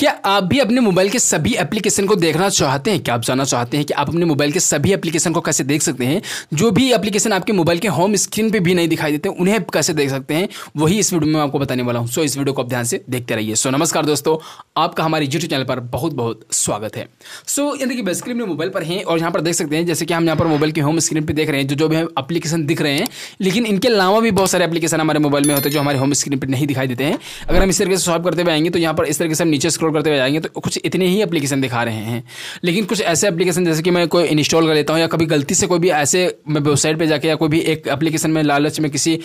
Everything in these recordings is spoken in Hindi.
क्या आप भी अपने मोबाइल के सभी एप्लीकेशन को देखना चाहते हैं क्या आप जानना चाहते हैं कि आप अपने मोबाइल के सभी एप्लीकेशन को कैसे देख सकते हैं जो भी एप्लीकेशन आपके मोबाइल के होम स्क्रीन पे भी नहीं दिखाई देते उन्हें कैसे देख सकते हैं वही इस वीडियो में आपको बताने वाला हूँ सो इस वीडियो को आप ध्यान से देखते रहिए सो नमस्कार दोस्तों आपका हमारे यूट्यूब चैनल पर बहुत बहुत स्वागत है सो so, यानी कि बेस्क्रीन में मोबाइल पर हैं और यहाँ पर देख सकते हैं जैसे कि हम यहाँ पर मोबाइल के होम स्क्रीन पर देख रहे हैं जो जो भी एप्लीकेशन दिख रहे हैं लेकिन इनके अलावा भी बहुत सारे एप्लीकेशन हमारे मोबाइल में होते हैं जो हमारे होम स्क्रीन पर नहीं दिखाई देते हैं अगर हम इस तरीके से सॉल्व करते हुए आएंगे तो यहाँ पर इस तरीके से हम नीचे स्क्रॉल करते हुए आएंगे तो कुछ इतने ही एप्लीकेशन दिखा रहे हैं लेकिन कुछ ऐसे एप्लीकेशन जैसे कि मैं कोई इंस्टॉल कर लेता हूँ या कभी गलती से कोई भी ऐसे वेबसाइट पर जाकर या कोई भी एक एप्लीकेशन में लालच में किसी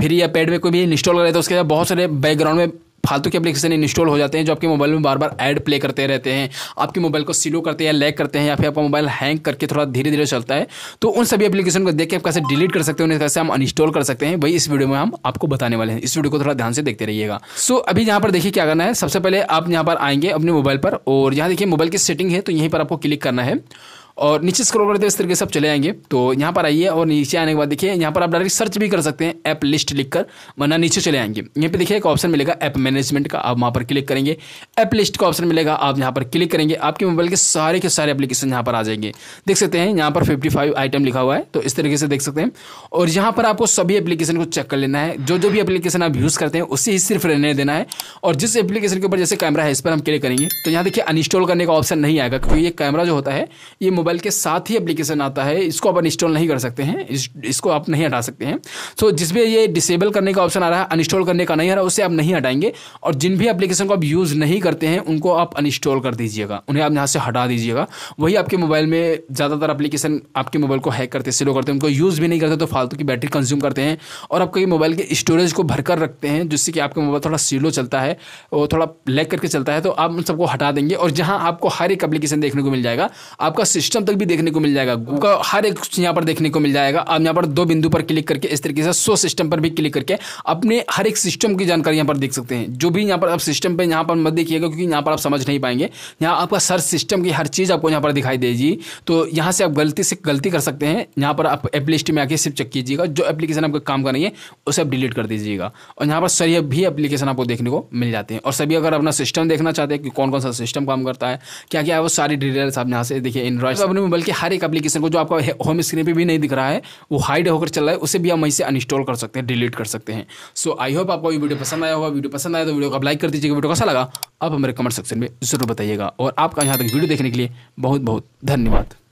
फ्री या पेड में कोई भी इंस्टॉल कर लेता है उसके बाद बहुत सारे बैकग्राउंड में फालतू के एप्लीकेशन इंस्टॉल हो जाते हैं जो आपके मोबाइल में बार बार ऐड प्ले करते रहते हैं आपके मोबाइल को सिलो करते हैं लैग करते हैं या फिर आपका मोबाइल हैंग करके थोड़ा धीरे धीरे चलता है तो उन सभी एप्लीकेशन को देख के आप कैसे डिलीट कर सकते हैं उन्हें कैसे हम अनस्टॉल कर सकते हैं वही इस वीडियो में हम आपको बताने वाले हैं इस वीडियो को थोड़ा ध्यान से देखते रहिएगा सो अभी यहाँ पर देखिए क्या करना है सबसे पहले आप यहाँ पर आएंगे अपने मोबाइल पर और यहाँ देखिए मोबाइल की सेटिंग है तो यहीं पर आपको क्लिक करना है और नीचे स्क्रॉल करते इस तरीके से आप चले आएंगे तो यहाँ पर आइए और नीचे आने के बाद देखिए यहाँ पर आप डायरेक्ट सर्च भी कर सकते हैं ऐप लिस्ट लिखकर वरना नीचे चले आएंगे यहाँ पे देखिए एक ऑप्शन मिलेगा ऐप मैनेजमेंट का आप वहाँ पर क्लिक करेंगे ऐप लिस्ट का ऑप्शन मिलेगा आप यहाँ पर क्लिक करेंगे आपके मोबाइल के सारे के सारे एप्लीकेशन यहाँ पर आ जाएंगे देख सकते हैं यहाँ पर फिफ्टी आइटम लिखा हुआ है तो इस तरीके से देख सकते हैं और यहाँ पर आपको सभी एप्लीकेशन को चेक कर लेना है जो जो भी एप्लीकेशन आप यूज़ करते हैं उसे ही सिर्फ रहने देना है और जिस एप्लीकेशन के ऊपर जैसे कैमरा है इस पर हम क्लिक करेंगे तो यहाँ देखिए अनइंस्टॉल करने का ऑप्शन नहीं आएगा क्योंकि ये कैमरा जो होता है ये मोबाइल के साथ ही एप्लीकेशन आता है इसको आप इंस्टॉल नहीं कर सकते हैं इस, इसको आप नहीं हटा सकते हैं सो so, जिसमें ये डिसेबल करने का ऑप्शन आ रहा है अनइंस्टॉल करने का नहीं आ रहा उसे आप नहीं हटाएंगे और जिन भी एप्लीकेशन को आप यूज़ नहीं करते हैं उनको आप अनइंस्टॉल कर दीजिएगा उन्हें आप यहाँ से हटा दीजिएगा वही आपके मोबाइल में ज़्यादातर एप्लीकेशन आपके मोबाइल को हैक करते स्लो करते हैं उनको यूज़ भी नहीं करते तो फालतू की बैटरी कंज्यूम करते हैं और आपके मोबाइल के स्टोरेज को भरकर रखते हैं जिससे कि आपका मोबाइल थोड़ा स्लो चलता है वो थोड़ा लैग करके चलता है तो आप उन सबको हटा देंगे और जहाँ आपको हर एक एप्लीकेशन देखने को मिल जाएगा आपका सिस्टम सिस्टम तक भी देखने को मिल जाएगा का हर एक यहाँ पर देखने को मिल जाएगा आप यहाँ पर दो बिंदु पर क्लिक करके इस तरीके से सो सिस्टम पर भी क्लिक करके अपने हर एक सिस्टम की जानकारी यहाँ पर देख सकते हैं जो भी यहाँ पर आप सिस्टम पर यहाँ पर मत देखिएगा क्योंकि यहाँ पर आप समझ नहीं पाएंगे यहाँ आपका सर्च सिस्टम की हर चीज़ आपको यहाँ पर दिखाई देगी तो यहाँ से आप गलती से गलती कर सकते हैं यहाँ पर आप एप में आके सिर्फ चेक कीजिएगा जो एप्लीकेशन आपका काम करेंगे है उसे आप डिलीट कर दीजिएगा और यहाँ पर सभी भी एप्लीकेशन आपको देखने को मिल जाते हैं और सभी अगर अपना सिस्टम देखना चाहते हैं कि कौन कौन सा सिस्टम काम करता है क्या क्या है वो सारी डिटेल्स आप यहाँ से देखिए एंड्रॉइड तो अपने मोबाइल के हर एक एप्लीकेशन को जो आपका होम स्क्रीन पे भी नहीं दिख रहा है वो हाइड होकर चल रहा है उसे भी आप वहीं से अनस्टॉल कर सकते हैं डिलीट कर सकते हैं सो आई होप आपको ये वीडियो पसंद आया होगा वीडियो पसंद आया तो वीडियो को आप लाइक कर दीजिएगा वीडियो कैसा लगा आप हमारे कमेंट सेक्शन में जरूर बताइएगा और आपका यहाँ तक वीडियो देखने के लिए बहुत बहुत धन्यवाद